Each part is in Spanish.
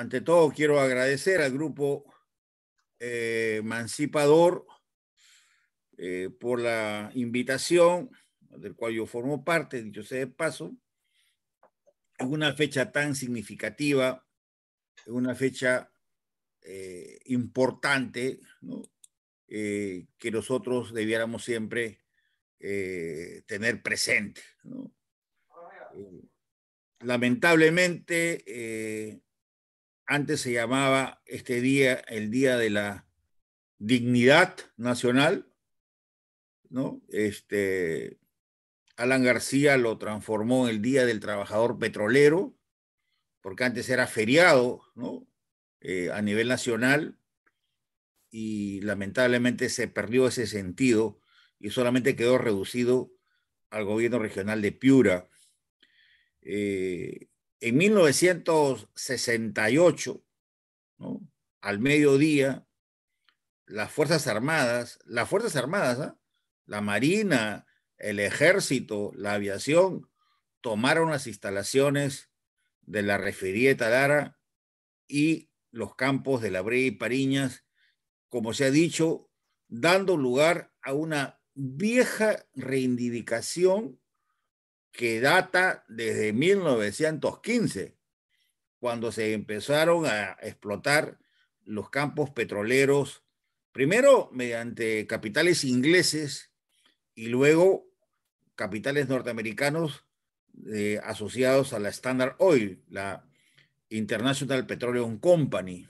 ante todo quiero agradecer al grupo emancipador eh, eh, por la invitación del cual yo formo parte, dicho sea de paso, en una fecha tan significativa, en una fecha eh, importante, que nosotros debiéramos siempre tener presente. lamentablemente, antes se llamaba este día el Día de la Dignidad Nacional, ¿no? Este, Alan García lo transformó en el Día del Trabajador Petrolero, porque antes era feriado, ¿no? Eh, a nivel nacional, y lamentablemente se perdió ese sentido y solamente quedó reducido al gobierno regional de Piura. Eh, en 1968, al mediodía, las Fuerzas Armadas, las Fuerzas Armadas, ¿ah? la Marina, el Ejército, la aviación, tomaron las instalaciones de la refería Talara y los campos de la Brea y Pariñas, como se ha dicho, dando lugar a una vieja reivindicación que data desde 1915, cuando se empezaron a explotar los campos petroleros, primero mediante capitales ingleses y luego capitales norteamericanos eh, asociados a la Standard Oil, la International Petroleum Company,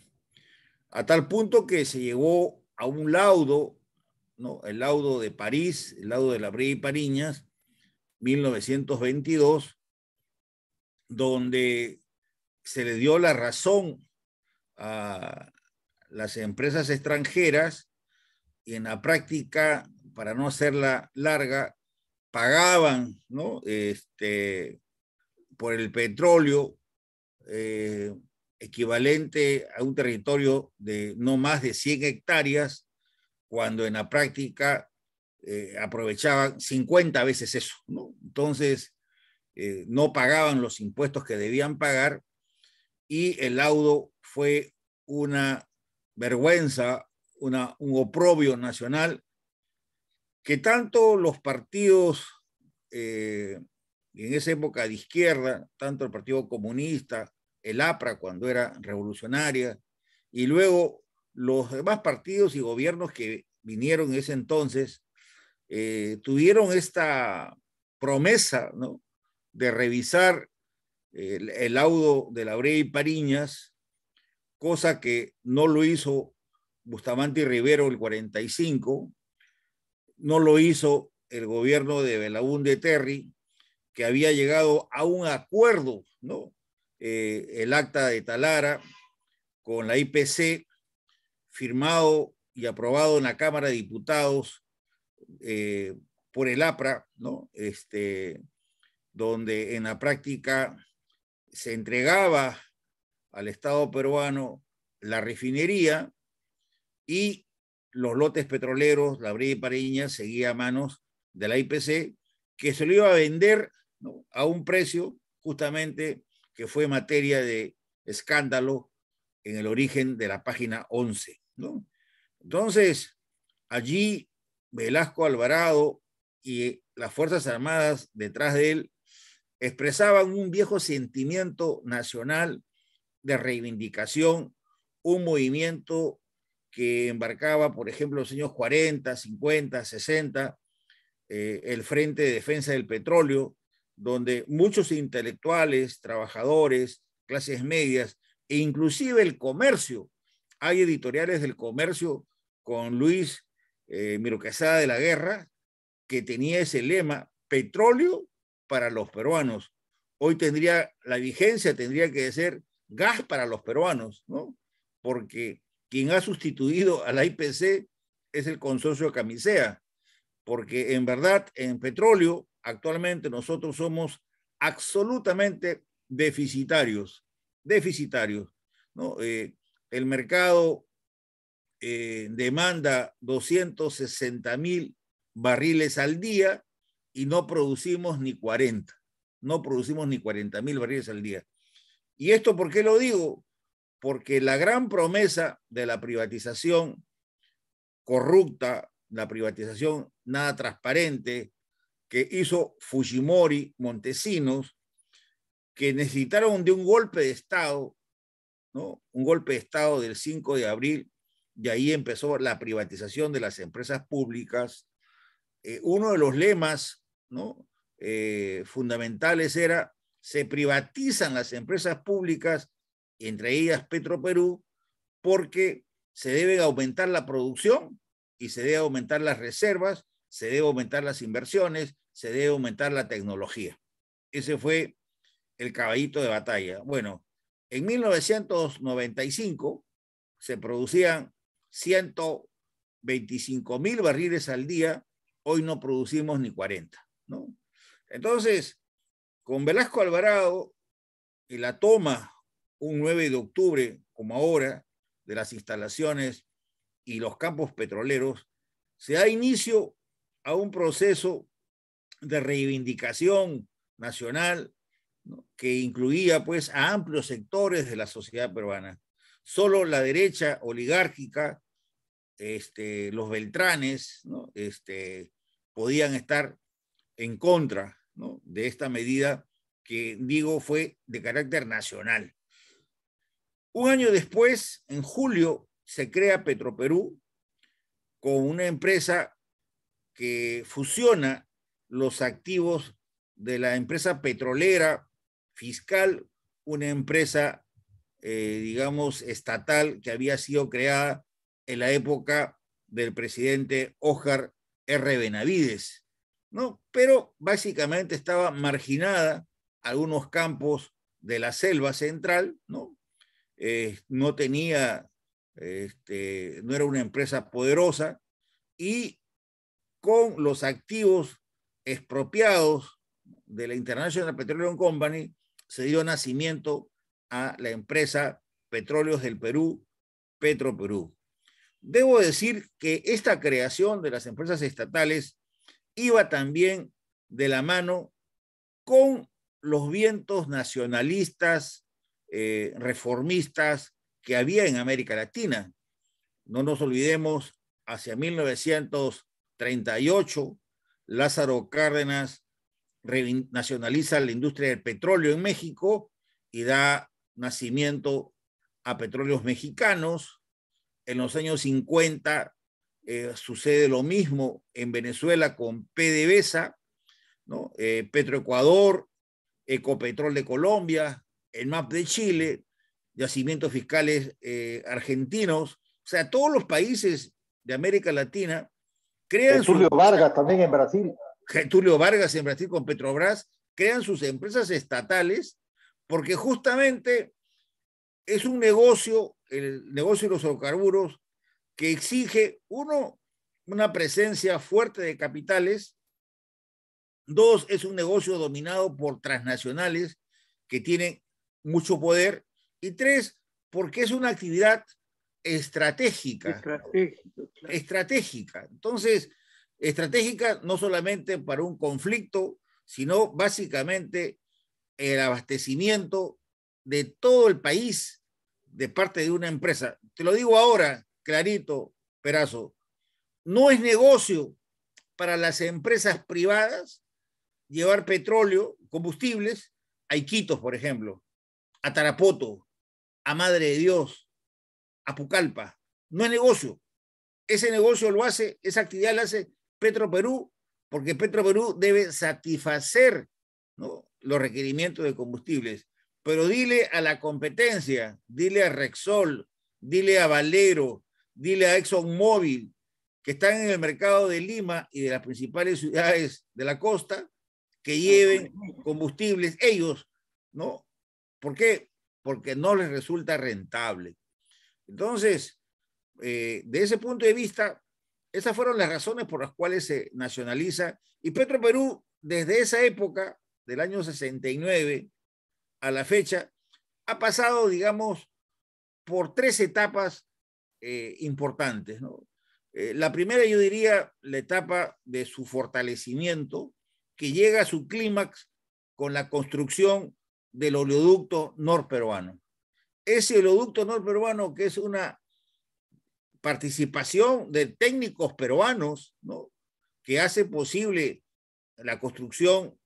a tal punto que se llegó a un laudo, ¿no? el laudo de París, el laudo de la Brey y Pariñas, 1922, donde se le dio la razón a las empresas extranjeras y en la práctica, para no hacerla larga, pagaban ¿no? este, por el petróleo eh, equivalente a un territorio de no más de 100 hectáreas, cuando en la práctica eh, aprovechaban 50 veces eso, Entonces, eh, no pagaban los impuestos que debían pagar y el laudo fue una vergüenza, una, un oprobio nacional que tanto los partidos eh, en esa época de izquierda, tanto el Partido Comunista, el APRA cuando era revolucionaria, y luego los demás partidos y gobiernos que vinieron en ese entonces, eh, tuvieron esta promesa de revisar eh, el, laudo de la Brea y Pariñas, cosa que no lo hizo Bustamante y Rivero el 45, no lo hizo el gobierno de de Terry, que había llegado a un acuerdo, ¿no? Eh, el acta de Talara con la IPC, firmado y aprobado en la Cámara de Diputados eh, por el APRA, ¿no? Este, donde en la práctica se entregaba al Estado peruano la refinería y los lotes petroleros, la y Pariña, seguía a manos de la IPC, que se lo iba a vender a un precio justamente que fue materia de escándalo en el origen de la página 11. ¿no? Entonces, allí Velasco Alvarado y las Fuerzas Armadas detrás de él expresaban un viejo sentimiento nacional de reivindicación, un movimiento que embarcaba, por ejemplo, los años 40, 50, 60, el Frente de Defensa del Petróleo, donde muchos intelectuales, trabajadores, clases medias e inclusive el comercio, hay editoriales del comercio con Luis eh, Mirocasada de la Guerra, que tenía ese lema, petróleo para los peruanos. Hoy tendría, la vigencia tendría que ser gas para los peruanos, ¿no? Porque quien ha sustituido a la IPC es el consorcio Camisea, porque en verdad en petróleo actualmente nosotros somos absolutamente deficitarios, deficitarios, ¿no? Eh, el mercado eh, demanda 260 mil barriles al día y no producimos ni 40, no producimos ni 40 mil barriles al día. ¿Y esto por qué lo digo? Porque la gran promesa de la privatización corrupta, la privatización nada transparente que hizo Fujimori, Montesinos, que necesitaron de un golpe de Estado, un golpe de Estado del 5 de abril de ahí empezó la privatización de las empresas públicas. Eh, uno de los lemas ¿no? Eh, fundamentales era, se privatizan las empresas públicas, entre ellas Petroperú, porque se debe aumentar la producción y se debe aumentar las reservas, se debe aumentar las inversiones, se debe aumentar la tecnología. Ese fue el caballito de batalla. Bueno, en 1995 se producían 125 mil barriles al día, hoy no producimos ni 40, ¿no? Entonces, con Velasco Alvarado y la toma un 9 de octubre, como ahora, de las instalaciones y los campos petroleros, se da inicio a un proceso de reivindicación nacional que incluía pues a amplios sectores de la sociedad peruana. Solo la derecha oligárquica, este, los Beltranes, ¿no? Este, podían estar en contra de esta medida que, digo, fue de carácter nacional. Un año después, en julio, se crea Petroperú con una empresa que fusiona los activos de la empresa petrolera fiscal, una empresa eh, digamos, estatal que había sido creada en la época del presidente Óscar R. Benavides, ¿no? Pero básicamente estaba marginada algunos campos de la selva central, ¿no? Eh, no tenía, este, no era una empresa poderosa y con los activos expropiados de la International Petroleum Company se dio nacimiento a la empresa Petróleos del Perú, Petro Perú. Debo decir que esta creación de las empresas estatales iba también de la mano con los vientos nacionalistas, eh, reformistas que había en América Latina. No nos olvidemos, hacia 1938, Lázaro Cárdenas nacionaliza la industria del petróleo en México y da nacimiento a petróleos mexicanos. En los años 50 eh, sucede lo mismo en Venezuela con PDVSA, ¿no? Eh, Petroecuador, Ecopetrol de Colombia, el MAP de Chile, yacimientos fiscales eh, argentinos. O sea, todos los países de América Latina crean... Getulio Vargas también en Brasil. Getulio Vargas en Brasil con Petrobras crean sus empresas estatales porque justamente es un negocio, el negocio de los hidrocarburos, que exige, uno, una presencia fuerte de capitales, dos, es un negocio dominado por transnacionales que tienen mucho poder, y tres, porque es una actividad estratégica. Estratégica. estratégica. Entonces, estratégica no solamente para un conflicto, sino básicamente el abastecimiento de todo el país de parte de una empresa. Te lo digo ahora, clarito, Perazo, no es negocio para las empresas privadas llevar petróleo, combustibles, a Iquitos, por ejemplo, a Tarapoto, a Madre de Dios, a Pucallpa. No es negocio. Ese negocio lo hace, esa actividad la hace Petroperú, porque Petroperú debe satisfacer los requerimientos de combustibles. Pero dile a la competencia, dile a Rexol, dile a Valero, dile a ExxonMobil, que están en el mercado de Lima y de las principales ciudades de la costa, que lleven combustibles ellos, ¿no? ¿Por qué? Porque no les resulta rentable. Entonces, eh, de ese punto de vista, esas fueron las razones por las cuales se nacionaliza. Y Petro Perú, desde esa época, del año 69 a la fecha, ha pasado, digamos, por tres etapas eh, importantes. Eh, la primera, yo diría, la etapa de su fortalecimiento, que llega a su clímax con la construcción del oleoducto norperuano. Ese oleoducto norperuano que es una participación de técnicos peruanos, que hace posible la construcción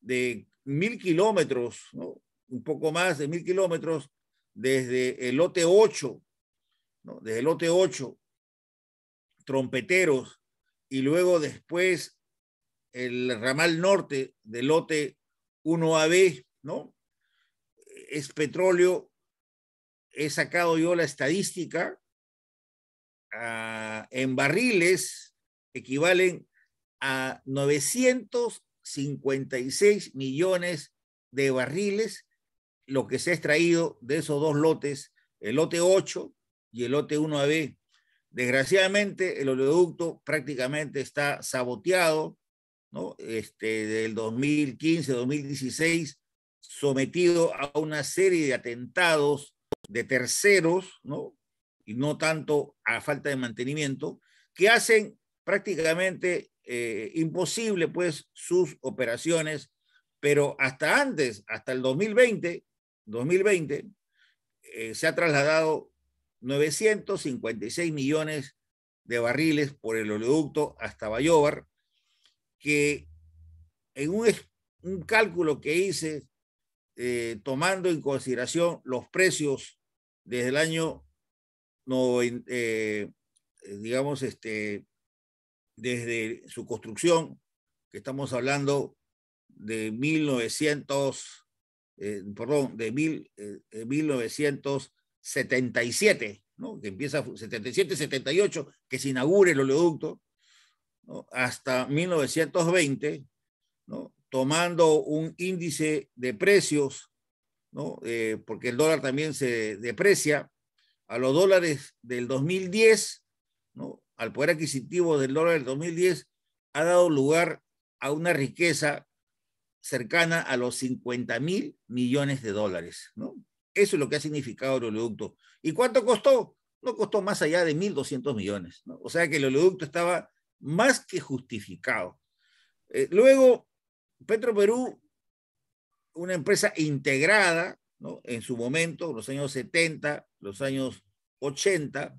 de mil kilómetros, ¿no? un poco más de mil kilómetros desde el lote 8, ¿no? desde el lote 8, trompeteros, y luego después el ramal norte del lote 1AB, ¿no? Es petróleo, he sacado yo la estadística, ah, en barriles equivalen a 900 56 millones de barriles, lo que se ha extraído de esos dos lotes, el lote 8 y el lote 1AB. Desgraciadamente, el oleoducto prácticamente está saboteado, ¿no? Este, del 2015, 2016, sometido a una serie de atentados de terceros, ¿no? Y no tanto a falta de mantenimiento, que hacen prácticamente eh, imposible pues sus operaciones, pero hasta antes, hasta el 2020, 2020 eh, se ha trasladado 956 millones de barriles por el oleoducto hasta Bayobar, que en un, un cálculo que hice eh, tomando en consideración los precios desde el año, no, digamos, este, desde su construcción, que estamos hablando de 1900, eh, perdón, de, 1977, eh, eh, ¿no? que empieza 77-78, que se inaugure el oleoducto, hasta 1920, ¿no? tomando un índice de precios, ¿no? porque el dólar también se deprecia, a los dólares del 2010, ¿no? al poder adquisitivo del dólar del 2010, ha dado lugar a una riqueza cercana a los 50 mil millones de dólares. ¿no? Eso es lo que ha significado el oleoducto. ¿Y cuánto costó? No costó más allá de 1.200 millones. ¿no? O sea que el oleoducto estaba más que justificado. Luego, eh, luego, Petroperú, una empresa integrada ¿no? en su momento, los años 70, los años 80,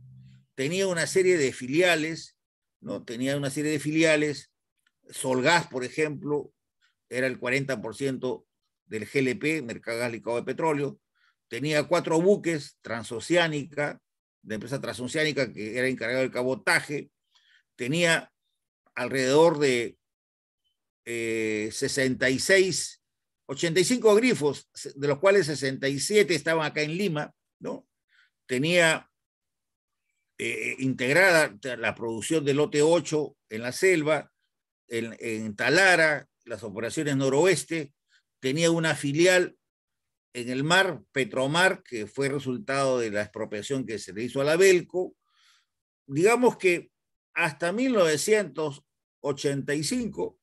tenía una serie de filiales, ¿no? Tenía una serie de filiales. Solgas, por ejemplo, era el 40% del GLP, Mercado Gas Licuado de Petróleo. Tenía cuatro buques, Transoceánica, de empresa Transoceánica, que era encargado del cabotaje. Tenía alrededor de 66, eh, 85 grifos, de los cuales 67 estaban acá en Lima, ¿no? Tenía eh, integrada la producción del lote 8 en la selva, en, Talara, las operaciones noroeste, tenía una filial en el mar, Petromar, que fue resultado de la expropiación que se le hizo a la Belco. Digamos que hasta 1985,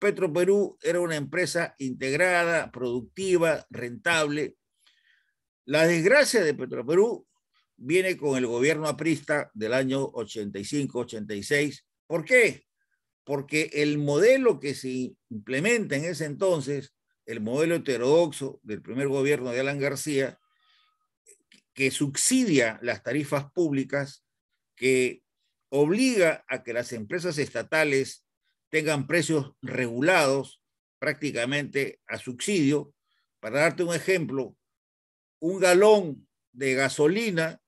Petroperú era una empresa integrada, productiva, rentable. La desgracia de Petroperú viene con el gobierno aprista del año 85-86. ¿Por qué? Porque el modelo que se implementa en ese entonces, el modelo heterodoxo del primer gobierno de Alan García, que subsidia las tarifas públicas, que obliga a que las empresas estatales tengan precios regulados prácticamente a subsidio. Para darte un ejemplo, un galón de gasolina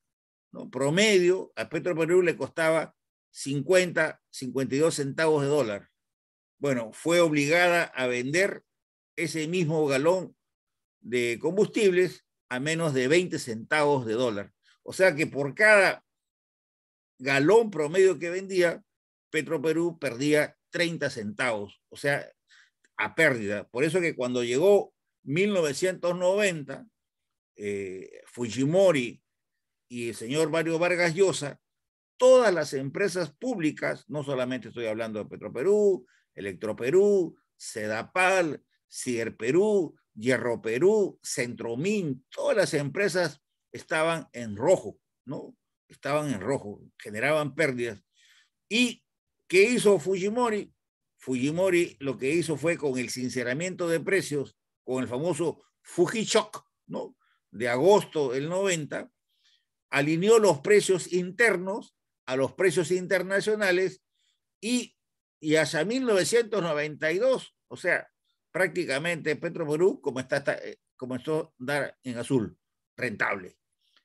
Promedio, a Petroperú le costaba 50, 52 centavos de dólar. Bueno, fue obligada a vender ese mismo galón de combustibles a menos de 20 centavos de dólar. O sea que por cada galón promedio que vendía, Petroperú perdía 30 centavos, o sea, a pérdida. Por eso que cuando llegó 1990, eh, Fujimori y el señor Mario Vargas Llosa, todas las empresas públicas, no solamente estoy hablando de Petroperú, Electroperú, Sedapal, Cierperú Hierro Perú, Centromín, todas las empresas estaban en rojo, ¿no? Estaban en rojo, generaban pérdidas. ¿Y qué hizo Fujimori? Fujimori lo que hizo fue con el sinceramiento de precios, con el famoso Fujishock, ¿no? De agosto del 90, alineó los precios internos a los precios internacionales y, y hasta 1992, o sea, prácticamente Petrobrú como está, eh, comenzó a dar en azul, rentable.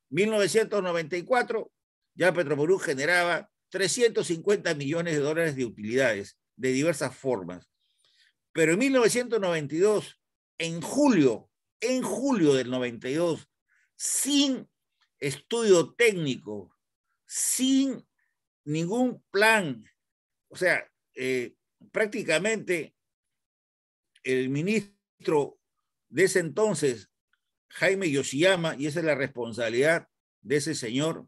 1994, ya Petrobrú generaba 350 millones de dólares de utilidades de diversas formas. Pero en 1992, en julio, en julio del 92, sin estudio técnico, sin ningún plan. O sea, eh, prácticamente el ministro de ese entonces, Jaime Yoshiyama, y esa es la responsabilidad de ese señor,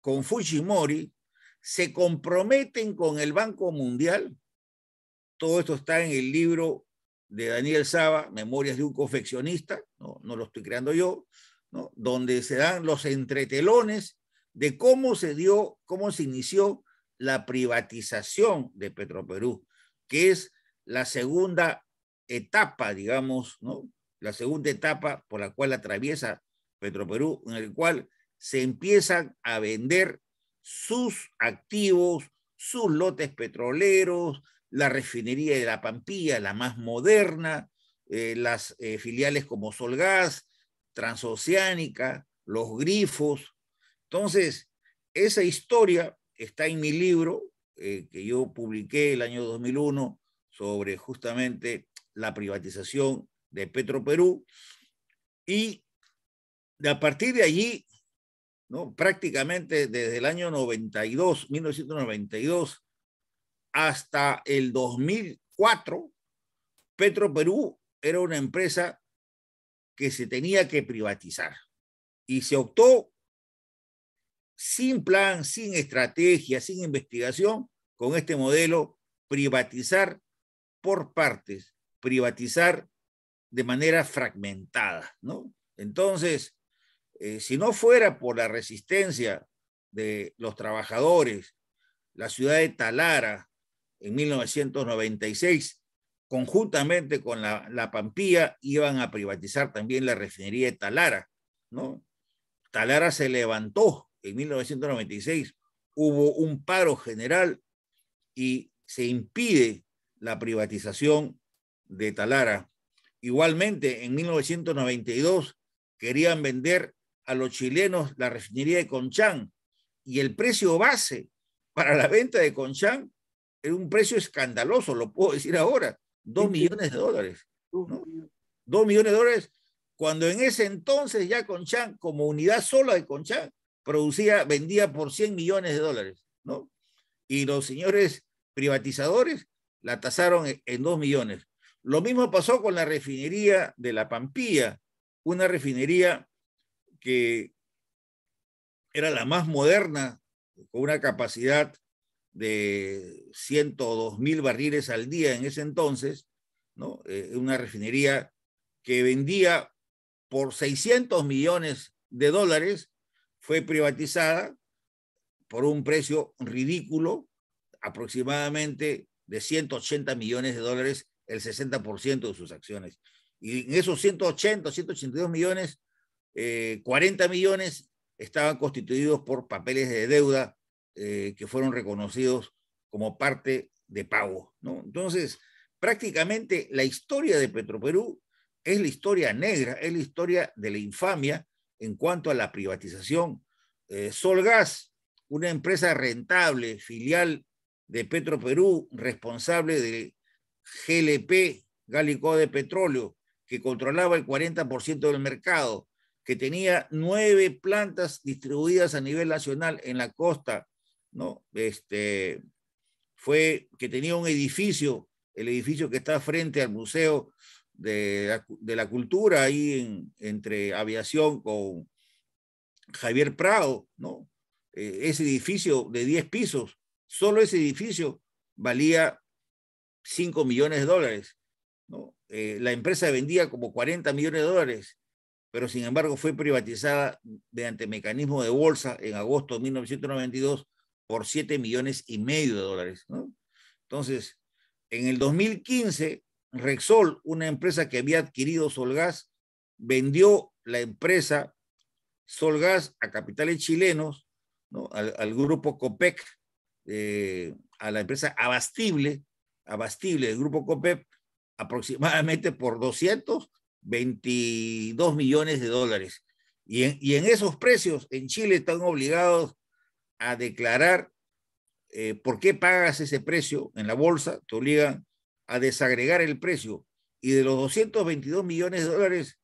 con Fujimori, se comprometen con el Banco Mundial. Todo esto está en el libro de Daniel Saba, Memorias de un confeccionista, no, no lo estoy creando yo, donde se dan los entretelones de cómo se dio, cómo se inició la privatización de Petroperú, que es la segunda etapa, digamos, ¿no? la segunda etapa por la cual atraviesa Petroperú, en el cual se empiezan a vender sus activos, sus lotes petroleros, la refinería de La Pampilla, la más moderna, eh, las eh, filiales como Solgas, transoceánica, los grifos. Entonces, esa historia está en mi libro eh, que yo publiqué el año 2001 sobre justamente la privatización de Petroperú y de a partir de allí, prácticamente desde el año 92, 1992 hasta el 2004, Perú era una empresa que se tenía que privatizar. Y se optó sin plan, sin estrategia, sin investigación, con este modelo, privatizar por partes, privatizar de manera fragmentada, ¿no? Entonces, eh, si no fuera por la resistencia de los trabajadores, la ciudad de Talara en 1996 conjuntamente con la, la Pampía, iban a privatizar también la refinería de Talara, ¿no? Talara se levantó en 1996, hubo un paro general y se impide la privatización de Talara. Igualmente, en 1992 querían vender a los chilenos la refinería de Conchán y el precio base para la venta de Conchán era un precio escandaloso, lo puedo decir ahora, Dos millones de dólares. Dos millones de dólares, cuando en ese entonces ya Conchán, como unidad sola de Conchán, producía, vendía por 100 millones de dólares, ¿no? Y los señores privatizadores la tasaron en dos millones. Lo mismo pasó con la refinería de La Pampilla, una refinería que era la más moderna, con una capacidad de 102 mil barriles al día en ese entonces, ¿no? Eh, una refinería que vendía por 600 millones de dólares, fue privatizada por un precio ridículo, aproximadamente de 180 millones de dólares, el 60% de sus acciones. Y en esos 180, 182 millones, 40 eh, millones estaban constituidos por papeles de deuda eh, que fueron reconocidos como parte de pago. Entonces, prácticamente la historia de Petroperú es la historia negra, es la historia de la infamia en cuanto a la privatización. Sol eh, Solgas, una empresa rentable, filial de Petroperú, responsable de GLP, Gálico de Petróleo, que controlaba el 40% del mercado, que tenía nueve plantas distribuidas a nivel nacional en la costa, ¿no? Este, fue que tenía un edificio, el edificio que está frente al Museo de la, Cultura, ahí entre aviación con Javier Prado, ¿no? E, ese edificio de 10 pisos, solo ese edificio valía 5 millones de dólares. ¿no? E, la empresa vendía como 40 millones de dólares, pero sin embargo fue privatizada mediante mecanismo de bolsa en agosto de 1992 por 7 millones y medio de dólares. Entonces, en el 2015, Rexol, una empresa que había adquirido Solgas, vendió la empresa Solgas a capitales chilenos, ¿no? al, grupo COPEC, eh, a la empresa Abastible, Abastible del grupo COPEC, aproximadamente por 222 millones de dólares. y en esos precios en Chile están obligados a declarar eh, por qué pagas ese precio en la bolsa, te obligan a desagregar el precio. Y de los 222 millones de dólares,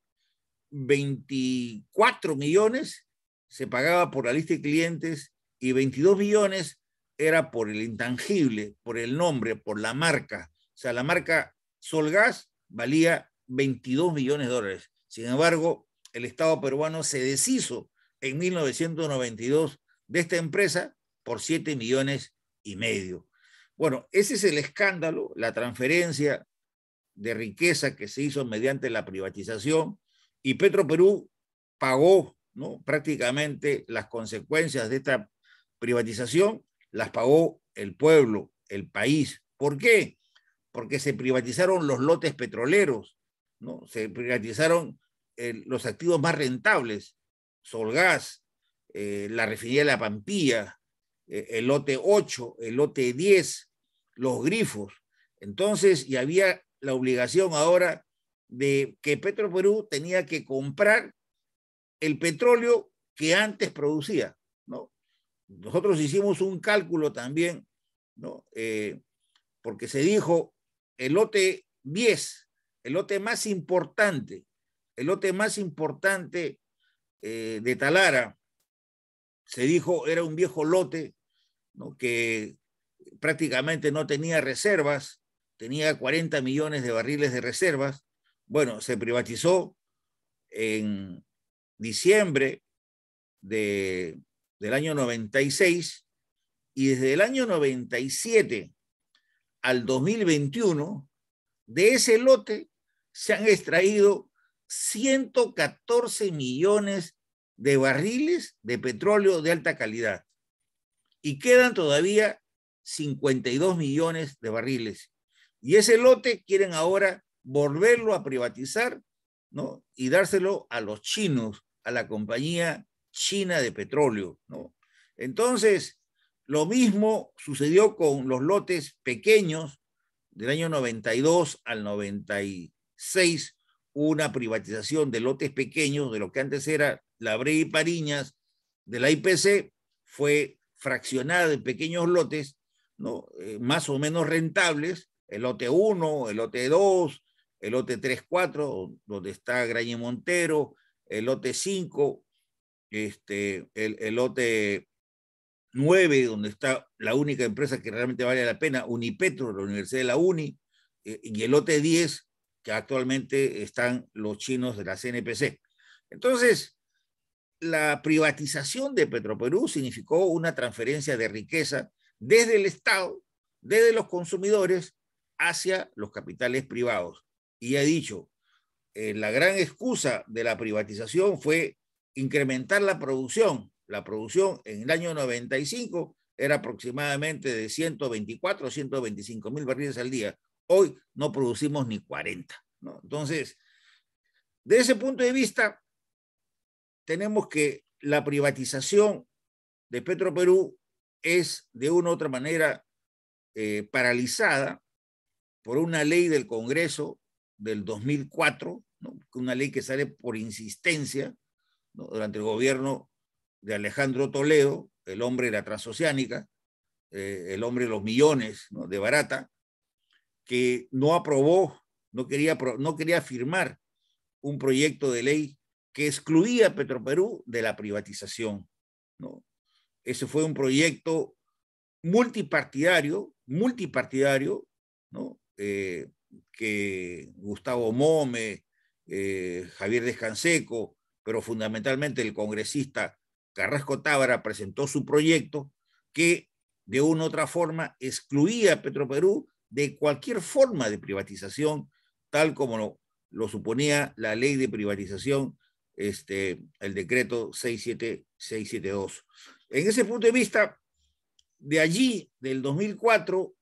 24 millones se pagaba por la lista de clientes y 22 millones era por el intangible, por el nombre, por la marca. O sea, la marca Solgas valía 22 millones de dólares. Sin embargo, el Estado peruano se deshizo en 1992 de esta empresa por 7 millones y medio. Bueno, ese es el escándalo, la transferencia de riqueza que se hizo mediante la privatización y Petroperú pagó ¿no? prácticamente las consecuencias de esta privatización, las pagó el pueblo, el país. ¿Por qué? Porque se privatizaron los lotes petroleros, ¿no? se privatizaron eh, los activos más rentables, Solgas, eh, la refinería de la Pampilla, eh, el lote 8, el lote 10, los grifos. Entonces, y había la obligación ahora de que Petro Perú tenía que comprar el petróleo que antes producía, ¿no? Nosotros hicimos un cálculo también, ¿no? Eh, porque se dijo el lote 10, el lote más importante, el lote más importante de Talara se dijo era un viejo lote que prácticamente no tenía reservas, tenía 40 millones de barriles de reservas. Bueno, se privatizó en diciembre de, del año 96 y desde el año 97 al 2021, de ese lote se han extraído 114 millones de barriles de petróleo de alta calidad. Y quedan todavía 52 millones de barriles. Y ese lote quieren ahora volverlo a privatizar ¿no? y dárselo a los chinos, a la compañía china de petróleo. ¿no? Entonces, lo mismo sucedió con los lotes pequeños del año 92 al 96, una privatización de lotes pequeños de lo que antes era la y Pariñas de la IPC fue fraccionada en pequeños lotes, ¿no? Eh, más o menos rentables, el lote 1, el lote 2, el lote 3, 4, donde está Grañe Montero, el lote 5, este, el, lote 9, donde está la única empresa que realmente vale la pena, Unipetro, la Universidad de la Uni, eh, y el lote 10, que actualmente están los chinos de la CNPC. Entonces, la privatización de Petroperú significó una transferencia de riqueza desde el Estado, desde los consumidores, hacia los capitales privados. Y he dicho, eh, la gran excusa de la privatización fue incrementar la producción. La producción en el año 95 era aproximadamente de 124 125 mil barriles al día. Hoy no producimos ni 40. Entonces, de ese punto de vista, tenemos que la privatización de Petroperú es de una u otra manera eh, paralizada por una ley del Congreso del 2004, una ley que sale por insistencia durante el gobierno de Alejandro Toledo, el hombre de la transoceánica, eh, el hombre de los millones de Barata, que no aprobó, no quería, no quería firmar un proyecto de ley que excluía a Petroperú de la privatización. ¿no? Ese fue un proyecto multipartidario, multipartidario, eh, que Gustavo Mome, eh, Javier Descanseco, pero fundamentalmente el congresista Carrasco Tábara presentó su proyecto que de una u otra forma excluía a Petroperú de cualquier forma de privatización, tal como lo, suponía la ley de privatización este, el decreto 67672. En ese punto de vista, de allí, del 2004,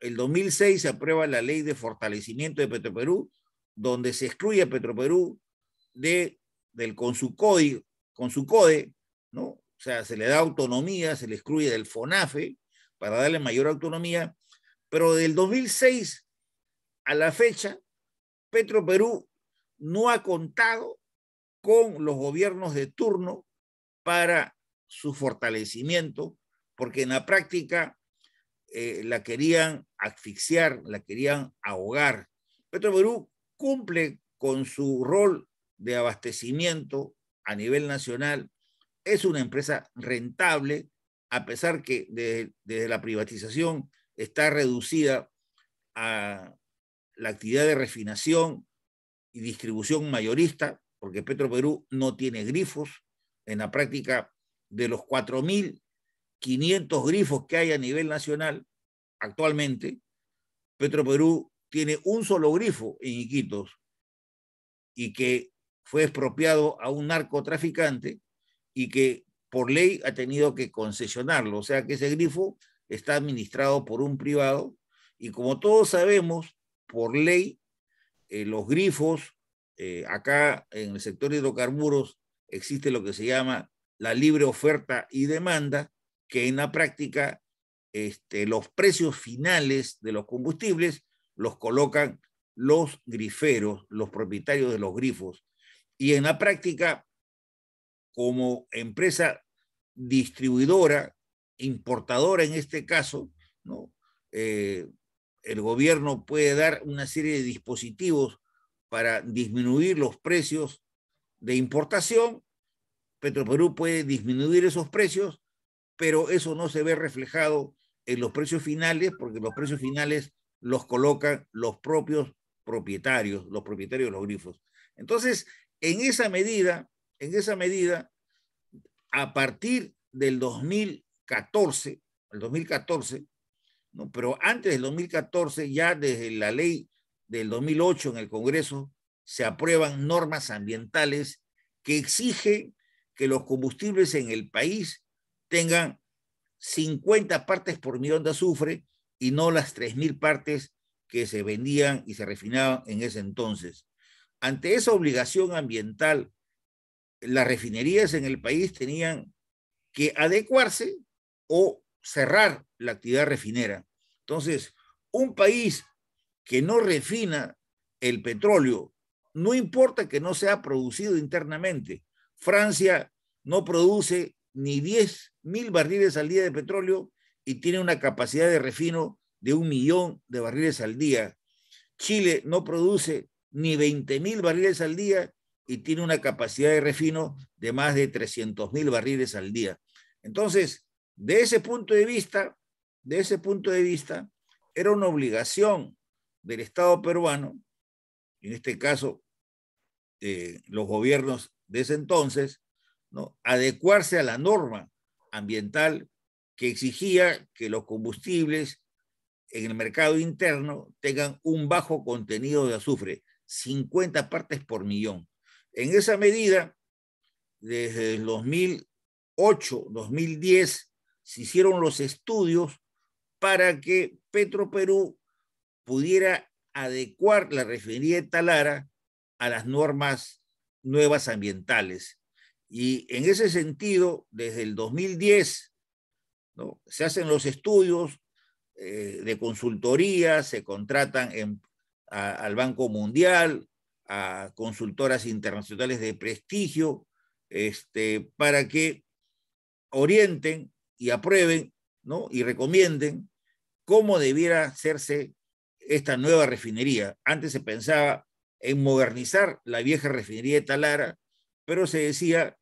el 2006 se aprueba la ley de fortalecimiento de Petroperú, donde se excluye a Petroperú de, del con su código, con su CODE, ¿no? O sea, se le da autonomía, se le excluye del FONAFE para darle mayor autonomía, pero del 2006 a la fecha, Petroperú no ha contado con los gobiernos de turno para su fortalecimiento, porque en la práctica eh, la querían asfixiar, la querían ahogar. Petrobrú cumple con su rol de abastecimiento a nivel nacional, es una empresa rentable, a pesar que desde la privatización está reducida a la actividad de refinación y distribución mayorista, porque Perú no tiene grifos. En la práctica, de los 4.500 grifos que hay a nivel nacional actualmente, Perú tiene un solo grifo en Iquitos y que fue expropiado a un narcotraficante y que por ley ha tenido que concesionarlo. O sea que ese grifo está administrado por un privado y como todos sabemos, por ley, eh, los grifos eh, acá en el sector hidrocarburos existe lo que se llama la libre oferta y demanda, que en la práctica este, los precios finales de los combustibles los colocan los griferos, los propietarios de los grifos. Y en la práctica, como empresa distribuidora, importadora en este caso, ¿no? Eh, el gobierno puede dar una serie de dispositivos para disminuir los precios de importación. Petroperú puede disminuir esos precios, pero eso no se ve reflejado en los precios finales, porque los precios finales los colocan los propios propietarios, los propietarios de los grifos. Entonces, en esa medida, en esa medida, a partir del 2014, el 2014, ¿no? pero antes del 2014, ya desde la ley del 2008 en el Congreso se aprueban normas ambientales que exigen que los combustibles en el país tengan 50 partes por millón de azufre y no las 3.000 partes que se vendían y se refinaban en ese entonces. Ante esa obligación ambiental, las refinerías en el país tenían que adecuarse o cerrar la actividad refinera. Entonces, un país que no refina el petróleo, no importa que no sea producido internamente. Francia no produce ni 10.000 mil barriles al día de petróleo y tiene una capacidad de refino de un millón de barriles al día. Chile no produce ni 20.000 mil barriles al día y tiene una capacidad de refino de más de 300 mil barriles al día. Entonces, de ese punto de vista, de ese punto de vista, era una obligación del Estado peruano, en este caso eh, los gobiernos de ese entonces, ¿no? adecuarse a la norma ambiental que exigía que los combustibles en el mercado interno tengan un bajo contenido de azufre, 50 partes por millón. En esa medida, desde el 2008, 2010, se hicieron los estudios para que Petroperú pudiera adecuar la refinería de Talara a las normas nuevas ambientales. Y en ese sentido, desde el 2010, ¿no? se hacen los estudios eh, de consultoría, se contratan al Banco Mundial, a consultoras internacionales de prestigio, este, para que orienten y aprueben ¿no? y recomienden cómo debiera hacerse esta nueva refinería. Antes se pensaba en modernizar la vieja refinería de Talara, pero se decía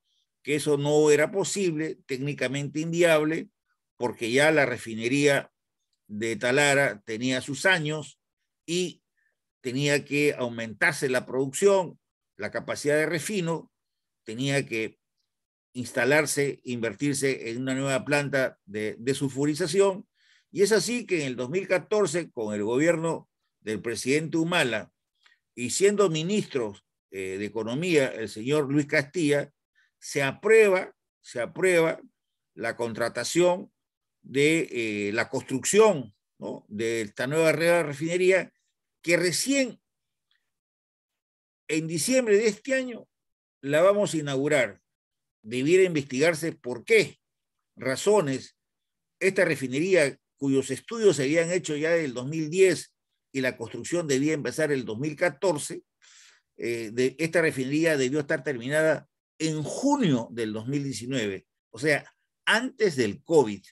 que eso no era posible, técnicamente inviable, porque ya la refinería de Talara tenía sus años y tenía que aumentarse la producción, la capacidad de refino, tenía que instalarse, invertirse en una nueva planta de, de sulfurización y es así que en el 2014, con el gobierno del presidente Humala y siendo ministro eh, de Economía el señor Luis Castilla, se aprueba, se aprueba la contratación de eh, la construcción de esta nueva refinería que recién en diciembre de este año la vamos a inaugurar. Debiera investigarse por qué razones esta refinería cuyos estudios se habían hecho ya en el 2010 y la construcción debía empezar el 2014, eh, de, esta refinería debió estar terminada en junio del 2019, o sea, antes del COVID.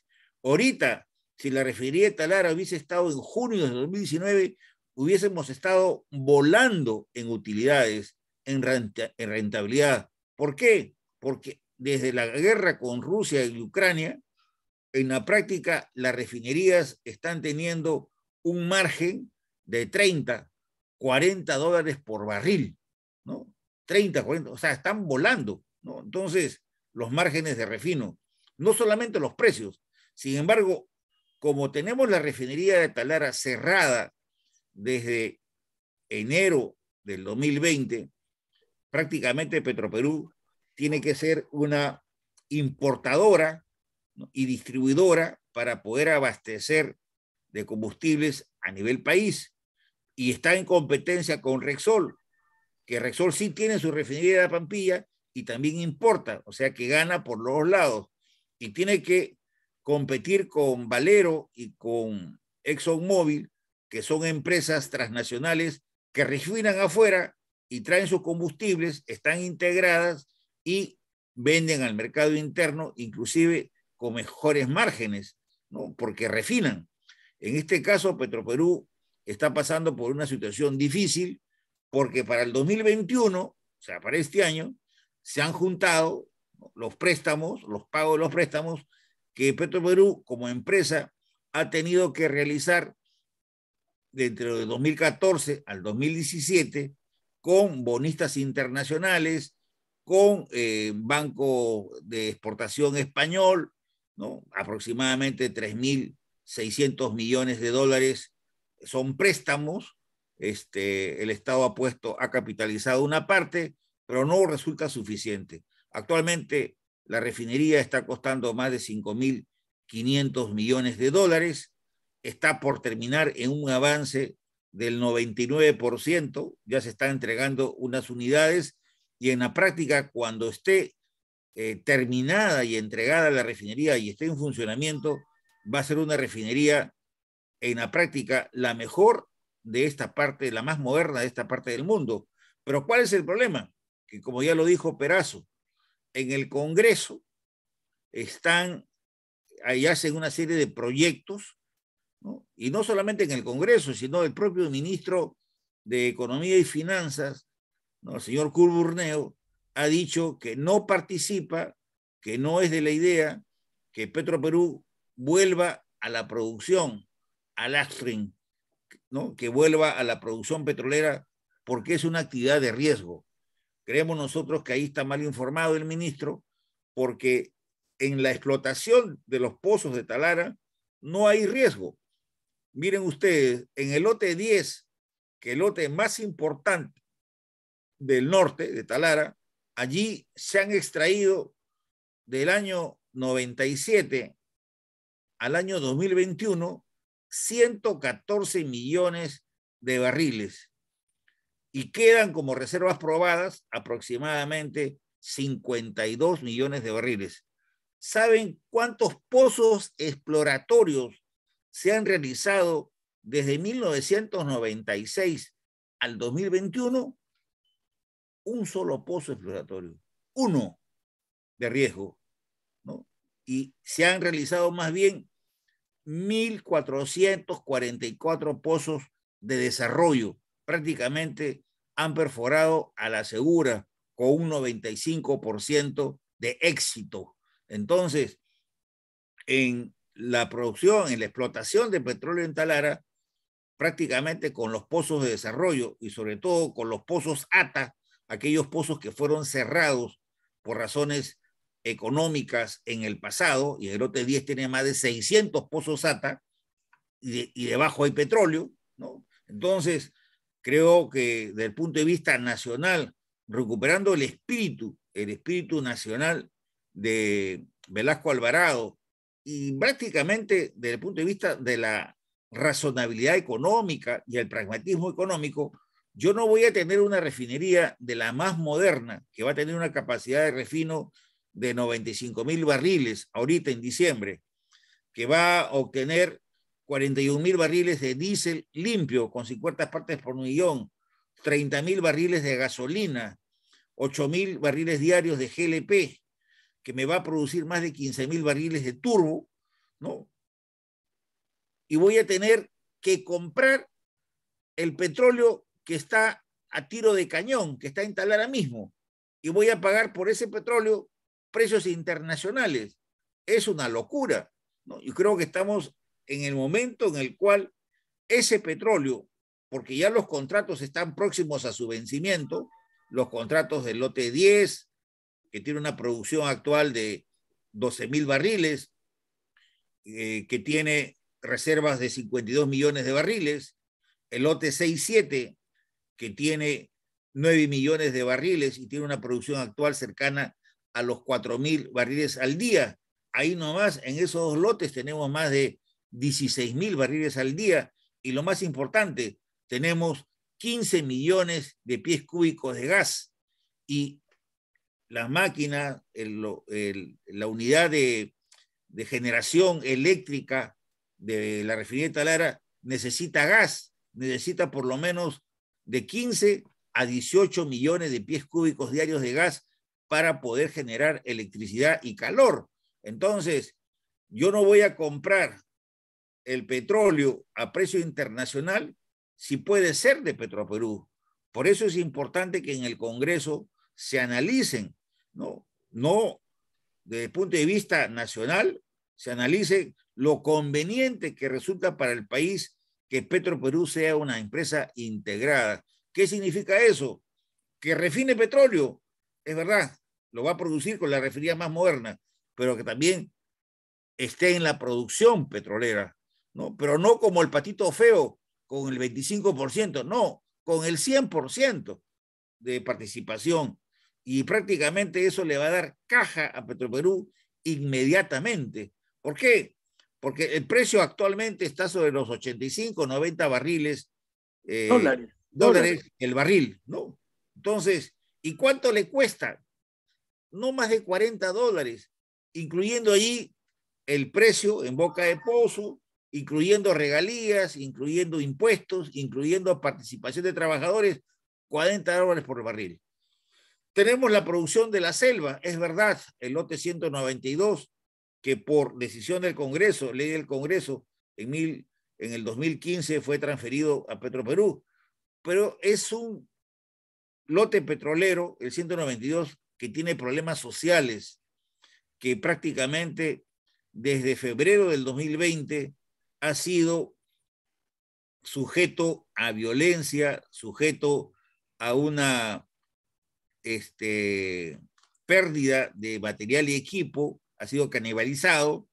Ahorita, si la refinería de Talara hubiese estado en junio del 2019, hubiésemos estado volando en utilidades, en, en rentabilidad. ¿Por qué? Porque desde la guerra con Rusia y Ucrania, en la práctica las refinerías están teniendo un margen de 30, 40 dólares por barril, ¿no? 30, 40, o sea, están volando, ¿no? Entonces, los márgenes de refino, no solamente los precios, sin embargo, como tenemos la refinería de Talara cerrada desde enero del 2020, prácticamente Petroperú tiene que ser una importadora y distribuidora para poder abastecer de combustibles a nivel país. Y está en competencia con Rexol, que Rexol sí tiene su refinería de la Pampilla y también importa, o sea que gana por los lados. Y tiene que competir con Valero y con ExxonMobil, que son empresas transnacionales que refinan afuera y traen sus combustibles, están integradas y venden al mercado interno, inclusive con mejores márgenes, ¿no? porque refinan. En este caso, Petroperú está pasando por una situación difícil porque para el 2021, o sea, para este año, se han juntado los préstamos, los pagos de los préstamos que Petroperú como empresa ha tenido que realizar dentro de 2014 al 2017 con bonistas internacionales, con eh, Banco de Exportación Español, aproximadamente 3.600 millones de dólares son préstamos, este, el Estado ha puesto, ha capitalizado una parte, pero no resulta suficiente. Actualmente la refinería está costando más de 5.500 millones de dólares, está por terminar en un avance del 99%, ya se están entregando unas unidades y en la práctica cuando esté eh, terminada y entregada la refinería y esté en funcionamiento, va a ser una refinería en la práctica la mejor de esta parte, la más moderna de esta parte del mundo. Pero ¿cuál es el problema? Que como ya lo dijo Perazo, en el Congreso están, ahí hacen una serie de proyectos, y no solamente en el Congreso, sino el propio ministro de Economía y Finanzas, ¿no? el señor Curburneo, ha dicho que no participa, que no es de la idea que Petroperú vuelva a la producción, al upstream, ¿no? que vuelva a la producción petrolera porque es una actividad de riesgo. Creemos nosotros que ahí está mal informado el ministro porque en la explotación de los pozos de Talara no hay riesgo. Miren ustedes, en el lote 10, que el lote más importante del norte de Talara, Allí se han extraído del año 97 al año 2021 114 millones de barriles y quedan como reservas probadas aproximadamente 52 millones de barriles. ¿Saben cuántos pozos exploratorios se han realizado desde 1996 al 2021? un solo pozo exploratorio, uno de riesgo, ¿no? Y se han realizado más bien 1.444 pozos de desarrollo. Prácticamente han perforado a la segura con un 95% de éxito. Entonces, en la producción, en la explotación de petróleo en Talara, prácticamente con los pozos de desarrollo y sobre todo con los pozos ATA, aquellos pozos que fueron cerrados por razones económicas en el pasado, y el lote 10 tiene más de 600 pozos ata y, y debajo hay petróleo, ¿no? Entonces, creo que desde el punto de vista nacional, recuperando el espíritu, el espíritu nacional de Velasco Alvarado, y prácticamente desde el punto de vista de la razonabilidad económica y el pragmatismo económico, yo no voy a tener una refinería de la más moderna, que va a tener una capacidad de refino de 95 mil barriles ahorita en diciembre, que va a obtener 41 mil barriles de diésel limpio con 50 partes por millón, 30 mil barriles de gasolina, 8 mil barriles diarios de GLP, que me va a producir más de 15 mil barriles de turbo, ¿no? Y voy a tener que comprar el petróleo que está a tiro de cañón, que está en ahora mismo, y voy a pagar por ese petróleo precios internacionales. Es una locura. Yo creo que estamos en el momento en el cual ese petróleo, porque ya los contratos están próximos a su vencimiento, los contratos del lote 10, que tiene una producción actual de 12 mil barriles, eh, que tiene reservas de 52 millones de barriles, el lote 67 que tiene 9 millones de barriles y tiene una producción actual cercana a los 4 mil barriles al día. Ahí nomás, en esos dos lotes tenemos más de 16 mil barriles al día y lo más importante, tenemos 15 millones de pies cúbicos de gas y la máquina, la unidad de, generación eléctrica de la refinería Talara necesita gas, necesita por lo menos de 15 a 18 millones de pies cúbicos diarios de gas para poder generar electricidad y calor. Entonces, yo no voy a comprar el petróleo a precio internacional si puede ser de Petroperú. Por eso es importante que en el Congreso se analicen, no, no desde el punto de vista nacional, se analice lo conveniente que resulta para el país que Petroperú sea una empresa integrada. ¿Qué significa eso? Que refine petróleo, es verdad, lo va a producir con la refinería más moderna, pero que también esté en la producción petrolera, ¿no? Pero no como el patito feo, con el 25%, no, con el 100% de participación. Y prácticamente eso le va a dar caja a Petroperú inmediatamente. ¿Por qué? porque el precio actualmente está sobre los 85, 90 barriles. Eh, dólares. Dólares el barril, ¿no? Entonces, ¿y cuánto le cuesta? No más de 40 dólares, incluyendo allí el precio en boca de pozo, incluyendo regalías, incluyendo impuestos, incluyendo participación de trabajadores, 40 dólares por barril. Tenemos la producción de la selva, es verdad, el lote 192 que por decisión del Congreso, ley del Congreso, en, el 2015 fue transferido a Petroperú. Pero es un lote petrolero, el 192, que tiene problemas sociales, que prácticamente desde febrero del 2020 ha sido sujeto a violencia, sujeto a una este, pérdida de material y equipo, ha sido canibalizado,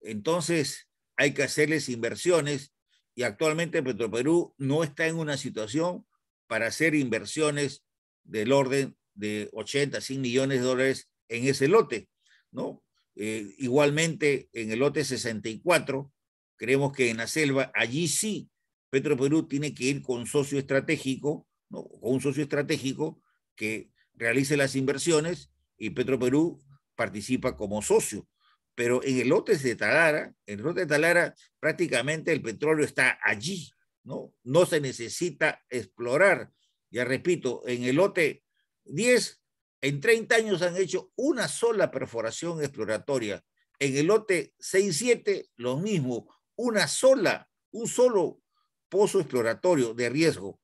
entonces hay que hacerles inversiones y actualmente Petroperú no está en una situación para hacer inversiones del orden de 80, 100 millones de dólares en ese lote, ¿no? Eh, igualmente en el lote 64, creemos que en la selva, allí sí, Petro Perú tiene que ir con socio estratégico, ¿no? con un socio estratégico que realice las inversiones y Petroperú participa como socio. Pero en el lote de Talara, en el lote de Talara prácticamente el petróleo está allí, ¿no? No se necesita explorar. Ya repito, en el lote 10, en 30 años han hecho una sola perforación exploratoria. En el lote 6-7, lo mismo, una sola, un solo pozo exploratorio de riesgo.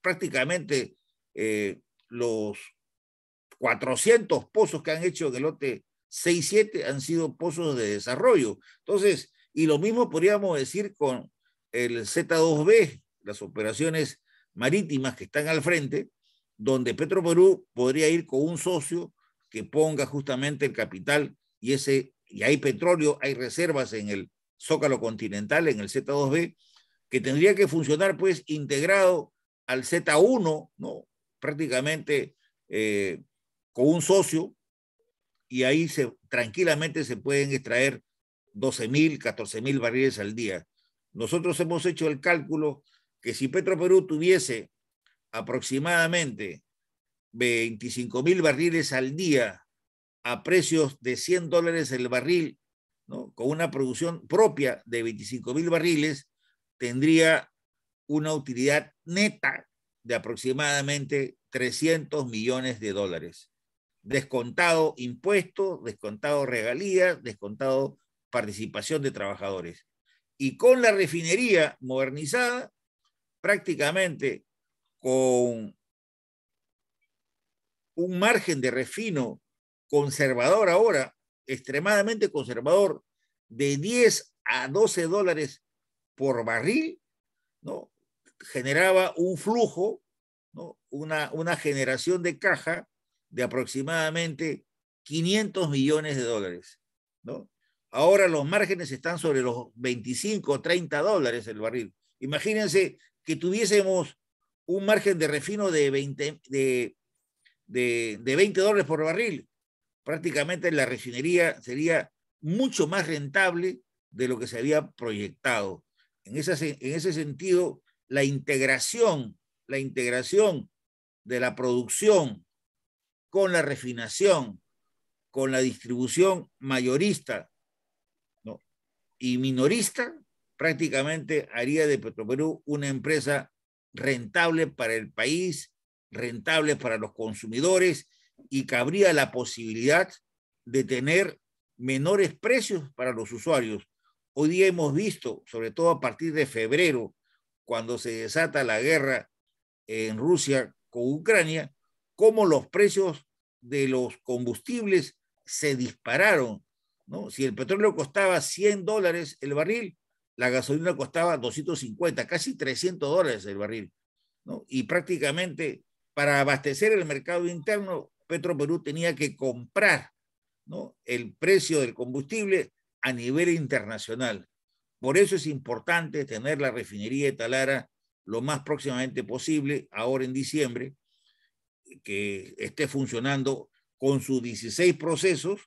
Prácticamente eh, los 400 pozos que han hecho en el lote 6-7 han sido pozos de desarrollo. Entonces, y lo mismo podríamos decir con el Z2B, las operaciones marítimas que están al frente, donde Petro Perú podría ir con un socio que ponga justamente el capital y ese y hay petróleo, hay reservas en el Zócalo Continental, en el Z2B, que tendría que funcionar pues integrado al Z1, ¿no? Prácticamente eh, con un socio y ahí se, tranquilamente se pueden extraer 12 mil, 14 mil barriles al día. Nosotros hemos hecho el cálculo que si Petroperú tuviese aproximadamente 25 mil barriles al día a precios de 100 dólares el barril, con una producción propia de 25 mil barriles, tendría una utilidad neta de aproximadamente 300 millones de dólares descontado impuestos, descontado regalías, descontado participación de trabajadores. Y con la refinería modernizada, prácticamente con un margen de refino conservador ahora, extremadamente conservador, de 10 a 12 dólares por barril, ¿no? generaba un flujo, una, una generación de caja de aproximadamente 500 millones de dólares, ¿no? Ahora los márgenes están sobre los 25 o 30 dólares el barril. Imagínense que tuviésemos un margen de refino de 20, de, 20 dólares por barril. Prácticamente la refinería sería mucho más rentable de lo que se había proyectado. En, en ese sentido, la integración, la integración de la producción con la refinación, con la distribución mayorista y minorista, prácticamente haría de Petroperú una empresa rentable para el país, rentable para los consumidores y cabría la posibilidad de tener menores precios para los usuarios. Hoy día hemos visto, sobre todo a partir de febrero, cuando se desata la guerra en Rusia con Ucrania, cómo los precios de los combustibles se dispararon. ¿no? Si el petróleo costaba 100 dólares el barril, la gasolina costaba 250, casi 300 dólares el barril. ¿no? Y prácticamente para abastecer el mercado interno, Petroperú tenía que comprar ¿no? el precio del combustible a nivel internacional. Por eso es importante tener la refinería de Talara lo más próximamente posible, ahora en diciembre, que esté funcionando con sus 16 procesos,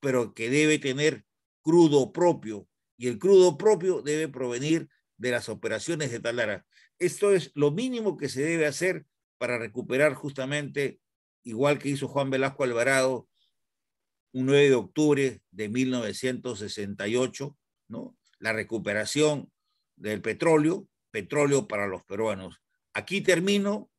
pero que debe tener crudo propio y el crudo propio debe provenir de las operaciones de Talara. Esto es lo mínimo que se debe hacer para recuperar justamente, igual que hizo Juan Velasco Alvarado, un 9 de octubre de 1968, ¿no? la recuperación del petróleo, petróleo para los peruanos. Aquí termino